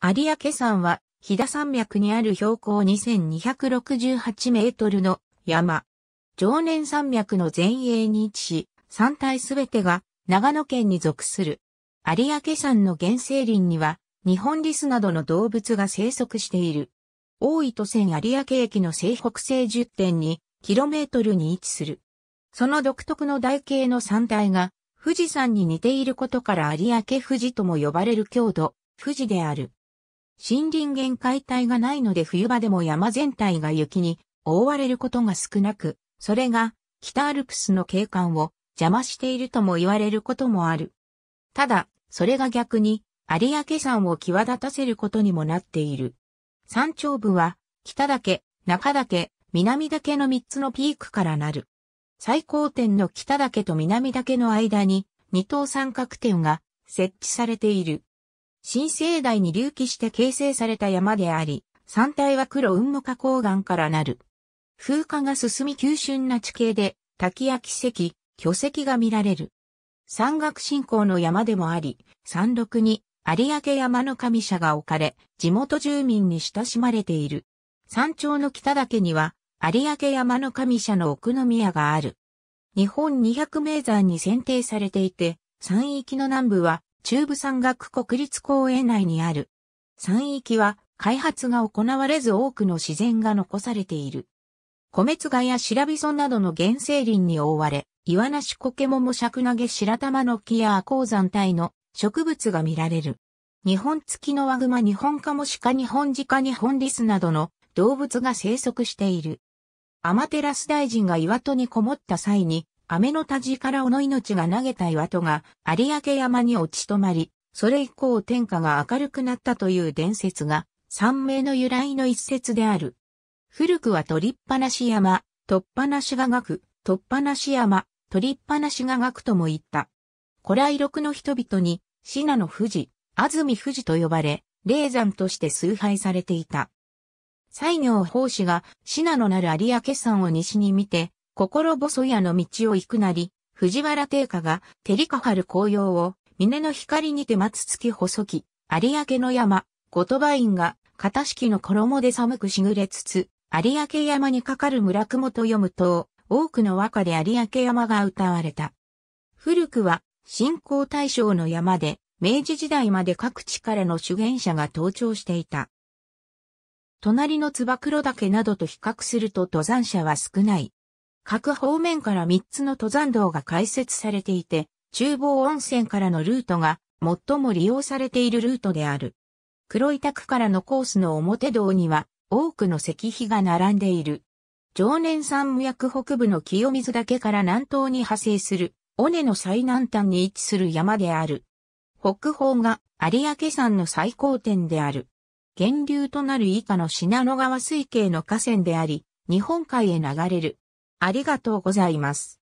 有明山は、飛騨山脈にある標高2268メートルの山。常年山脈の前衛に位置し、山体すべてが長野県に属する。有明山の原生林には、日本リスなどの動物が生息している。大糸線有明駅の西北西1 0 2トルに位置する。その独特の台形の山体が、富士山に似ていることから有明富士とも呼ばれる郷土、富士である。森林限界帯がないので冬場でも山全体が雪に覆われることが少なく、それが北アルプスの景観を邪魔しているとも言われることもある。ただ、それが逆に有明山を際立たせることにもなっている。山頂部は北岳、中岳、南岳の3つのピークからなる。最高点の北岳と南岳の間に二等三角点が設置されている。新生代に隆起して形成された山であり、山体は黒雲母花崗岩からなる。風化が進み急峻な地形で、滝や奇跡、巨石が見られる。山岳信仰の山でもあり、山麓に有明山の神社が置かれ、地元住民に親しまれている。山頂の北岳には、有明山の神社の奥宮がある。日本200名山に選定されていて、山域の南部は中部山岳国立公園内にある。山域は開発が行われず多くの自然が残されている。米津賀や白ビソなどの原生林に覆われ、岩梨コケモモ尺投げ白玉の木や鉱山帯の植物が見られる。日本付きのワグマ、日本カモシカ、日本ジカ、日本リスなどの動物が生息している。アマテラス大臣が岩戸にこもった際に、雨の田地から小の命が投げた岩戸が有明山に落ち止まり、それ以降天下が明るくなったという伝説が、三名の由来の一節である。古くは取りっぱなし山、取っぱなしが学、取っぱなし山、取りっぱなしが学とも言った。古来六の人々に、信濃富士、安住富士と呼ばれ、霊山として崇拝されていた。西行法師が信濃なる有明山を西に見て、心細屋の道を行くなり、藤原定家が、照りかはる紅葉を、峰の光にて松月細き、有明の山、言葉院が、型式の衣で寒くしぐれつつ、有明山にかかる村雲と読むと、多くの和歌で有明山が歌われた。古くは、信仰大象の山で、明治時代まで各地からの主言者が登頂していた。隣のつば黒岳などと比較すると登山者は少ない。各方面から3つの登山道が開設されていて、厨房温泉からのルートが最も利用されているルートである。黒板区からのコースの表道には多くの石碑が並んでいる。常年山無役北部の清水岳から南東に派生する、尾根の最南端に位置する山である。北方が有明山の最高点である。源流となる以下の信濃川水系の河川であり、日本海へ流れるありがとうございます。